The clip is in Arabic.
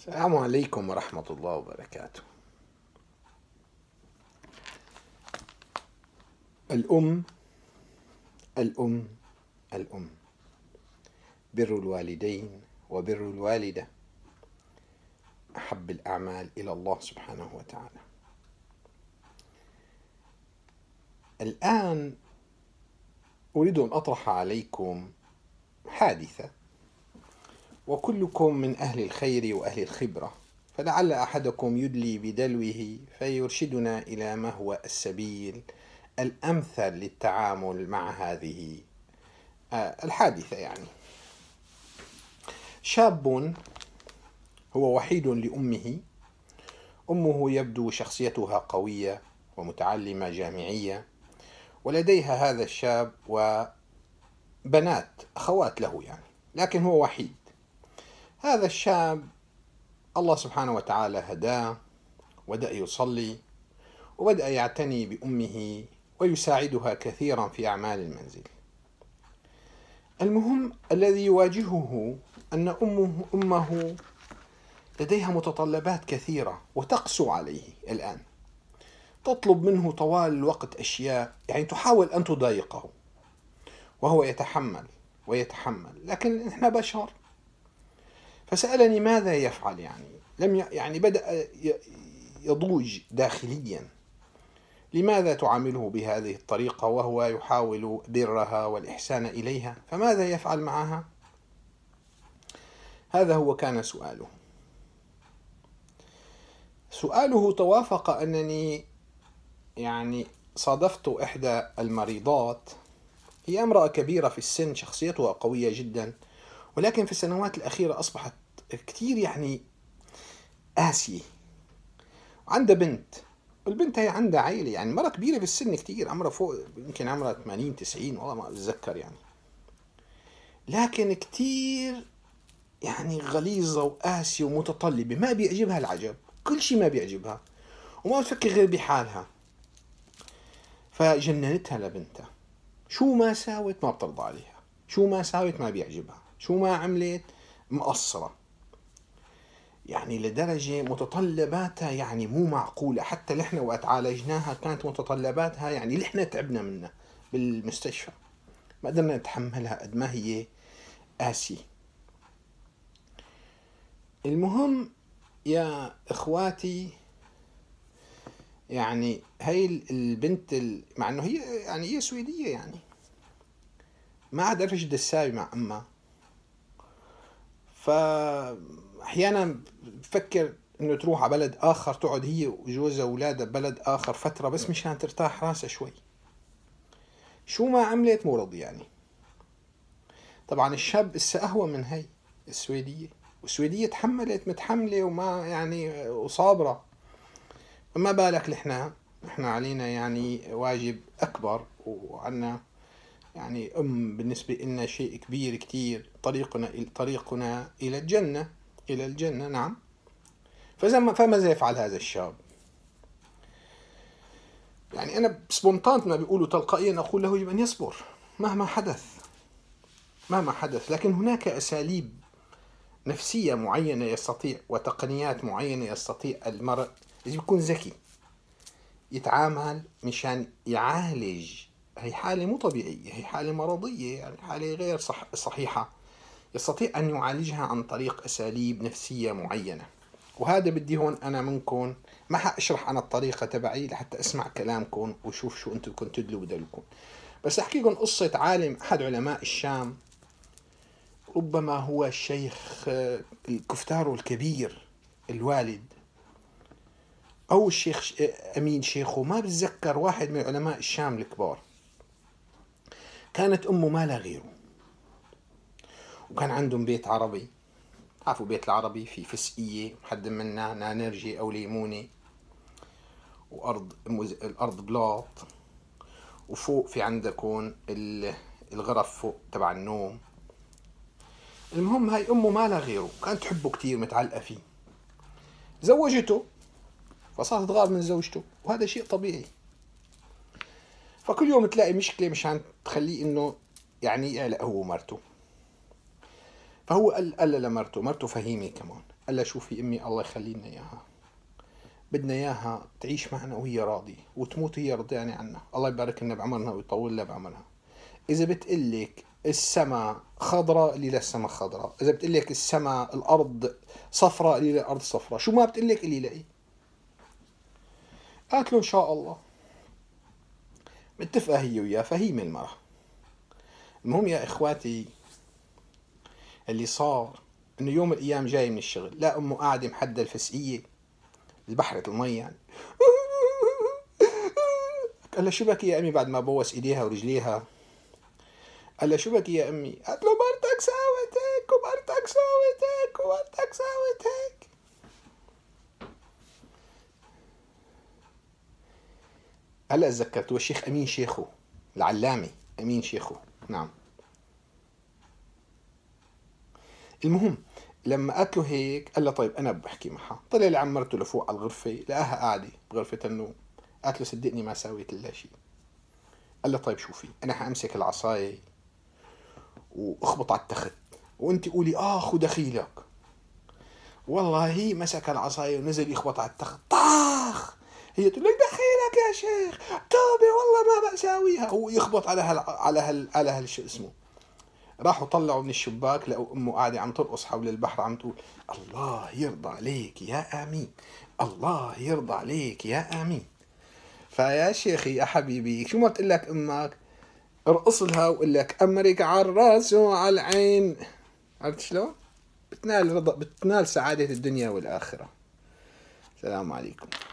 السلام عليكم ورحمة الله وبركاته الأم الأم الأم بر الوالدين وبر الوالدة أحب الأعمال إلى الله سبحانه وتعالى الآن أريد أن أطرح عليكم حادثة وكلكم من أهل الخير وأهل الخبرة فلعل أحدكم يدلي بدلوه فيرشدنا إلى ما هو السبيل الأمثل للتعامل مع هذه آه، الحادثة يعني شاب هو وحيد لأمه أمه يبدو شخصيتها قوية ومتعلمة جامعية ولديها هذا الشاب وبنات أخوات له يعني لكن هو وحيد هذا الشاب الله سبحانه وتعالى هداه وبدأ يصلي وبدأ يعتني بأمه ويساعدها كثيرا في أعمال المنزل المهم الذي يواجهه أن أمه, أمه لديها متطلبات كثيرة وتقسو عليه الآن تطلب منه طوال الوقت أشياء يعني تحاول أن تضايقه وهو يتحمل ويتحمل لكن إحنا بشر فسألني ماذا يفعل يعني لم يعني بدأ يضوج داخليا لماذا تعامله بهذه الطريقة وهو يحاول برها والإحسان إليها فماذا يفعل معها هذا هو كان سؤاله سؤاله توافق أنني يعني صادفت إحدى المريضات هي امرأة كبيرة في السن شخصيتها قوية جدا ولكن في السنوات الأخيرة أصبحت كثير يعني قاسية عندها بنت البنت هي عندها عائلة يعني مرة كبيرة في السن عمرها فوق يمكن عمرها 80 90 والله ما بتذكر يعني لكن كثير يعني غليظة وقاسية ومتطلبة ما بيعجبها العجب كل شيء ما بيعجبها وما بتفكر غير بحالها فجننتها لبنتها شو ما ساوت ما بترضى عليها شو ما ساوت ما بيعجبها شو ما عملت مقصرة يعني لدرجة متطلباتها يعني مو معقولة حتى نحن وقت عالجناها كانت متطلباتها يعني نحن تعبنا منها بالمستشفى ما قدرنا نتحملها قد ما هي قاسية المهم يا اخواتي يعني هي البنت ال... مع انه هي يعني هي سويديه يعني ما عاد عرفت الساوي مع امها فاحيانا بفكر انه تروح على بلد اخر تقعد هي وجوزها واولادها ببلد اخر فتره بس مشان ترتاح راسها شوي شو ما عملت مو راضي يعني طبعا الشاب اسا اهوى من هي السويديه والسويديه تحملت متحمله وما يعني وصابره فما بالك نحن نحن علينا يعني واجب اكبر وعنا يعني أم بالنسبة لنا شيء كبير كتير طريقنا طريقنا إلى الجنة إلى الجنة نعم فماذا يفعل هذا الشاب يعني أنا سبونتان ما بيقولوا تلقائيا أقول له يجب أن يصبر مهما حدث مهما حدث لكن هناك أساليب نفسية معينة يستطيع وتقنيات معينة يستطيع المرء يجب يكون ذكي يتعامل مشان يعالج هي حالة مو طبيعية هي حالة مرضية يعني حالة غير صح صحيحة يستطيع أن يعالجها عن طريق أساليب نفسية معينة وهذا بدي هون أنا منكم ما حأشرح أنا الطريقة تبعي لحتى أسمع كلامكم وشوف شو أنتم كنتوا تدلوا بدلكم بس أحكي لكم قصة عالم أحد علماء الشام ربما هو الشيخ آه، الكفتار الكبير الوالد أو الشيخ آه، أمين شيخه ما بتذكر واحد من علماء الشام الكبار كانت أمه ما لها غيره وكان عندهم بيت عربي عفوا بيت العربي في فسقية حد منا نانرجي أو ليمونة وأرض مز... الأرض بلاط وفوق في عندكم الغرف فوق تبع النوم المهم هاي أمه ما لها غيره كانت تحبه كتير متعلقة فيه زوجته فصارت تغار من زوجته وهذا شيء طبيعي فكل يوم تلاقي مشكله مشان تخليه انه يعني يعلق هو ومرته فهو قال قال لمرته مرته فهيمه كمان قال لها شوفي امي الله يخلي لنا اياها بدنا اياها تعيش معنا وهي راضيه وتموت وهي رضيانه عنا الله يبارك لنا بعمرنا ويطول لها بعمرها اذا بتقلك السماء خضراء اللي لها السماء خضراء اذا بتقلك السماء الارض صفراء اللي لها الارض صفراء شو ما بتقلك اللي لها إيه؟ قالت له ان شاء الله متفقة هي وياه فهي من المرة المهم يا إخواتي اللي صار إنه يوم الأيام جاي من الشغل لا أمه قاعدة محدة الفسقية البحرة المي يعني قال لها شو بك يا أمي بعد ما بوس إيديها ورجليها قال لها شو بك يا أمي قالت له مرتك ساوت هيك ومرتك ساوت هيك ومرتك ساوت هيك هلا اتذكرت هو الشيخ امين شيخو العلامه امين شيخو نعم المهم لما قالت له هيك قال لها طيب انا بحكي معها طلع لعمرته لفوق على الغرفه لقاها قاعده بغرفه النوم قالت له صدقني ما ساويت الا شيء قال لها طيب شوفي انا حامسك العصايه واخبط على التخت وانت قولي اه خذ دخيلك والله هي مسك العصايه ونزل يخبط على التخت طاح هي تقول لك دخيلك يا شيخ توبه والله ما بساويها هو يخبط على هال على هال على هال شو اسمه راحوا طلعوا من الشباك لقوا امه قاعده عم ترقص حول البحر عم تقول الله يرضى عليك يا امين الله يرضى عليك يا امين فيا شيخي يا حبيبي شو ما تقول لك امك ارقص لها وقول لك امرك على الراس وعلى العين عرفت شلون؟ بتنال رضا بتنال سعاده الدنيا والاخره السلام عليكم